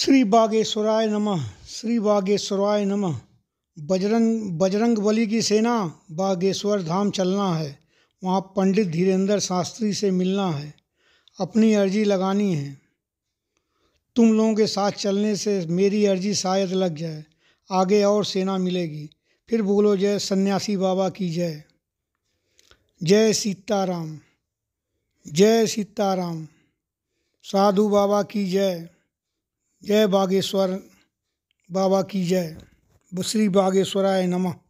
श्री बागेश्वराय नमः श्री बागेश्वराय नमः बजरंग बजरंग बली की सेना बागेश्वर धाम चलना है वहाँ पंडित धीरेन्द्र शास्त्री से मिलना है अपनी अर्जी लगानी है तुम लोगों के साथ चलने से मेरी अर्जी शायद लग जाए आगे और सेना मिलेगी फिर बोलो जय सन्यासी बाबा की जय जय सीताराम जय सीताराम साधु बाबा की जय जय बागेश्वर बाबा की जय श्री बागेश्वराय नमः